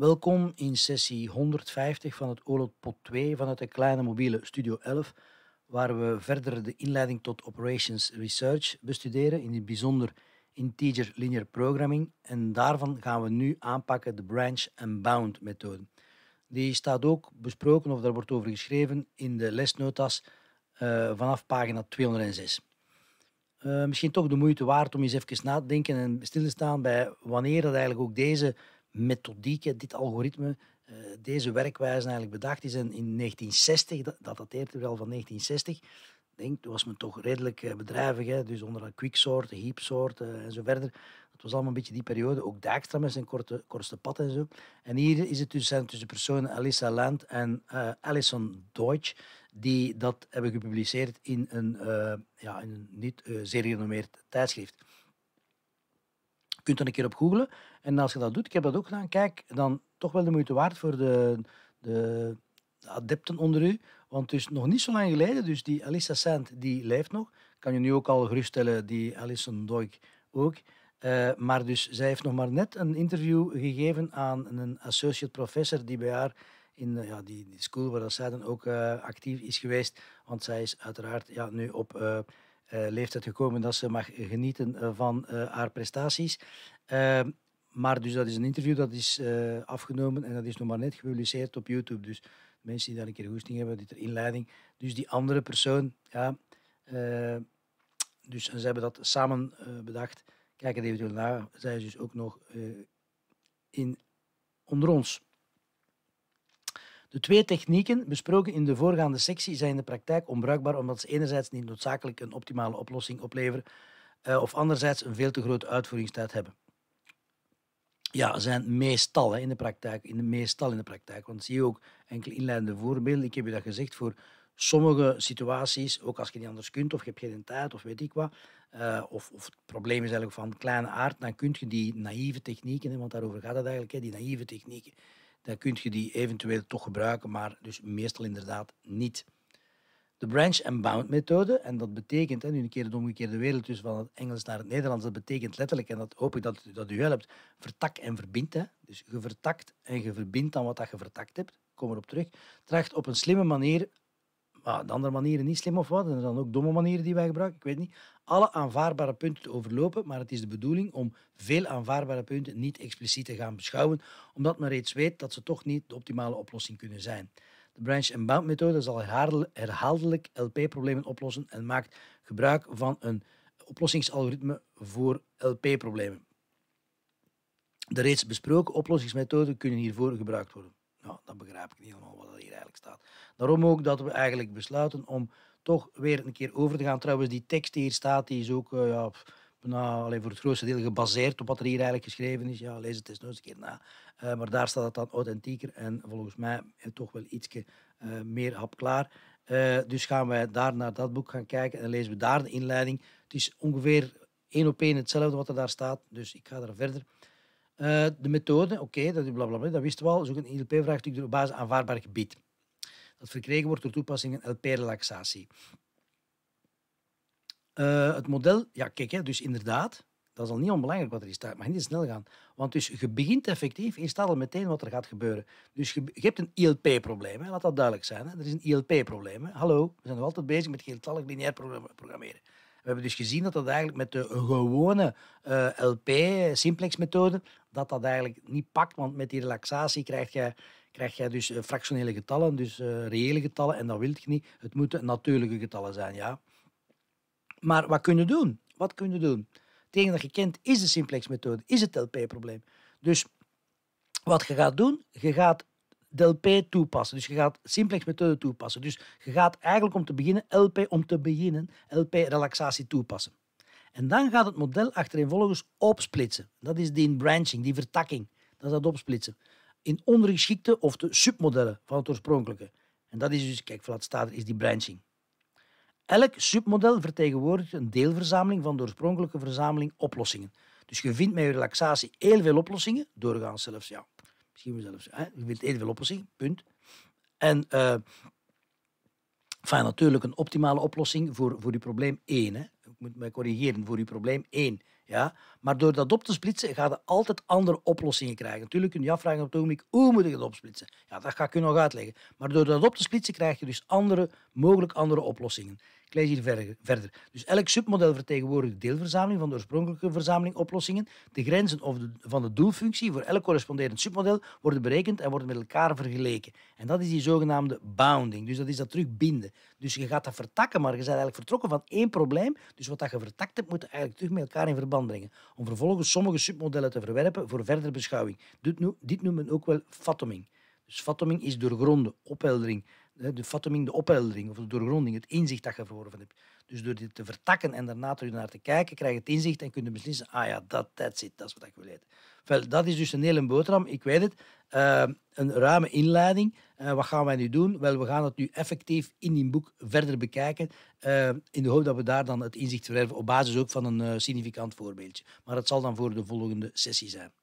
Welkom in sessie 150 van het OLOD Pot 2 vanuit de kleine mobiele Studio 11, waar we verder de inleiding tot Operations Research bestuderen, in het bijzonder Integer Linear Programming. En daarvan gaan we nu aanpakken de Branch and Bound methode. Die staat ook besproken, of daar wordt over geschreven, in de lesnotas eh, vanaf pagina 206. Eh, misschien toch de moeite waard om eens even na te denken en stil te staan bij wanneer dat eigenlijk ook deze methodieken, dit algoritme, eh, deze werkwijze eigenlijk bedacht is in 1960, dat, dat dateert wel van 1960. Denk, toen was men toch redelijk eh, bedrijvig, hè? dus onder quicksort, heapsort eh, en zo verder. Dat was allemaal een beetje die periode. Ook Dijkstra met zijn korte, kortste pad en zo. En hier is het tussen tussen personen Alissa Land en uh, Alison Deutsch, die dat hebben gepubliceerd in een, ja, in een niet zeer gerenommeerd tijdschrift. Je kunt dan een keer op googlen. En als je dat doet, ik heb dat ook gedaan, kijk, dan toch wel de moeite waard voor de, de adepten onder u. Want is nog niet zo lang geleden, dus die Alissa Sant, die leeft nog. Kan je nu ook al geruststellen, die Alison Doik ook. Eh, maar dus zij heeft nog maar net een interview gegeven aan een associate professor die bij haar in eh, ja, die, die, school waar zij dan ook eh, actief is geweest. Want zij is uiteraard ja, nu op eh, leeftijd gekomen dat ze mag genieten eh, van eh, haar prestaties. Ehm, maar dus dat is een interview dat is afgenomen en dat is nog maar net gepubliceerd op YouTube. Dus mensen die daar een keer hoesting hebben, die er inleiding. Dus die andere persoon, ja. dus en ze hebben dat samen bedacht. Kijk het eventueel na. Zij is dus ook nog in onder ons. De twee technieken besproken in de voorgaande sectie zijn in de praktijk onbruikbaar omdat ze enerzijds niet noodzakelijk een optimale oplossing opleveren eh, of anderzijds een veel te grote uitvoeringstijd hebben. Ja, zijn meestal hè, in de praktijk, in de meestal in de praktijk. Want zie je ook enkele inleidende voorbeelden. Ik heb je dat gezegd voor sommige situaties, ook als je niet anders kunt of je hebt geen tijd of weet ik wat, eh, of, of, het probleem is eigenlijk van kleine aard, dan kun je die naïeve technieken, hè, want daarover gaat het eigenlijk, hè, die naïeve technieken, dan kun je die eventueel toch gebruiken, maar dus meestal inderdaad niet. De branch and bound methode, en dat betekent, nu een keer de omgekeerde wereld, dus van het Engels naar het Nederlands, dat betekent letterlijk, en dat hoop ik dat, dat u helpt, vertak en verbindt. Dus je vertakt en je verbindt aan wat dat je vertakt hebt, kom erop terug. Tracht op een slimme manier maar de andere manieren niet slim of wat. En er zijn ook domme manieren die wij gebruiken, ik weet niet. Alle aanvaardbare punten te overlopen, maar het is de bedoeling om veel aanvaardbare punten niet expliciet te gaan beschouwen, omdat men reeds weet dat ze toch niet de optimale oplossing kunnen zijn. De branch and bound methode zal herhaaldelijk LP-problemen oplossen en maakt gebruik van een oplossingsalgoritme voor LP-problemen. De reeds besproken oplossingsmethoden kunnen hiervoor gebruikt worden. Nou, dat begrijp ik niet helemaal wat staat. Daarom ook dat we eigenlijk besluiten om toch weer een keer over te gaan. Trouwens, die tekst die hier staat, die is ook eh, ja, alleen voor het grootste deel gebaseerd op wat er hier eigenlijk geschreven is. Ja, lees het eens nog eens een keer na. Eh, maar daar staat het dan authentieker en volgens mij toch wel iets uh, eh, meer hapklaar. dus gaan wij daar naar dat boek gaan kijken en lezen we daar de inleiding. Het is ongeveer één op één hetzelfde wat er daar staat, dus ik ga daar verder. de methode, oké, dat is blablabla, dat wisten we al. Zoek een ILP-vraagstuk op basis aanvaardbaar gebied dat verkregen wordt door toepassing van LP-relaxatie. Eh, het model, ja kijk, hè, dus inderdaad, dat is al niet onbelangrijk wat er is. Dat mag niet snel gaan. Want dus je begint effectief, je staat al meteen wat er gaat gebeuren. Dus je, hebt een ILP-probleem, laat dat duidelijk zijn. Hè. Er is een ILP-probleem. Hallo, we zijn nog altijd bezig met geeltallig lineair programmeren. We hebben dus gezien dat dat eigenlijk met de gewone eh, LP-simplex-methode, dat dat eigenlijk niet pakt, want met die relaxatie krijg je krijg je dus eh, fractionele getallen, dus eh, reële getallen. En dat wil je niet. Het moeten natuurlijke getallen zijn, ja. Maar wat kun je doen? Wat kun je doen? Tegen dat je kent is de simplex-methode, is het LP-probleem. Dus wat je gaat doen, je gaat LP toepassen. Dus je gaat methode toepassen. Dus je gaat eigenlijk om te beginnen LP om te beginnen LP-relaxatie toepassen. En dan gaat het model achtereenvolgens opsplitsen. Dat is die branching, die vertakking. Dat is dat opsplitsen in ondergeschikte of de submodellen van het oorspronkelijke. En dat is dus, kijk, wat staat is die branching. Elk submodel vertegenwoordigt een deelverzameling van de oorspronkelijke verzameling oplossingen. Dus je vindt met je relaxatie heel veel oplossingen, doorgaans zelfs, ja, misschien zelfs, hè? je vindt heel veel oplossingen, punt. En uh, natuurlijk een optimale oplossing voor, voor je probleem 1. Hè? Ik moet mij corrigeren, voor je probleem 1. Ja? Maar door dat op te splitsen, ga je altijd andere oplossingen krijgen. Natuurlijk kun je afvragen op het ogenblik, hoe moet ik het opsplitsen? Ja, dat ga ik u nog uitleggen. Maar door dat op te splitsen, krijg je dus andere, mogelijk andere oplossingen. Ik lees hier verder. Dus elk submodel vertegenwoordigt de deelverzameling van de oorspronkelijke verzameling oplossingen. De grenzen of van de doelfunctie voor elk corresponderend submodel worden berekend en worden met elkaar vergeleken. En dat is die zogenaamde bounding. Dus dat is dat terugbinden. Dus je gaat dat vertakken, maar je bent eigenlijk vertrokken van één probleem. Dus wat dat je vertakt hebt, moet je eigenlijk terug met elkaar in verband om vervolgens sommige submodellen te verwerpen voor verdere beschouwing. Dit, noemen we ook wel fatoming. Dus fathoming is doorgronden, opheldering de fathoming, de opheldering of de doorgronding, het inzicht dat je verworven hebt. Dus door dit te vertakken en daarna terug naar te kijken, krijg je het inzicht en kunt je beslissen, ah ja, dat zit, dat is wat ik wil eten. Wel, dat is dus een hele boterham, ik weet het. Eh, een ruime inleiding. Eh, wat gaan wij nu doen? Wel, we gaan het nu effectief in die boek verder bekijken, eh, in de hoop dat we daar dan het inzicht verwerven, op basis ook van een significant voorbeeldje. Maar dat zal dan voor de volgende sessie zijn.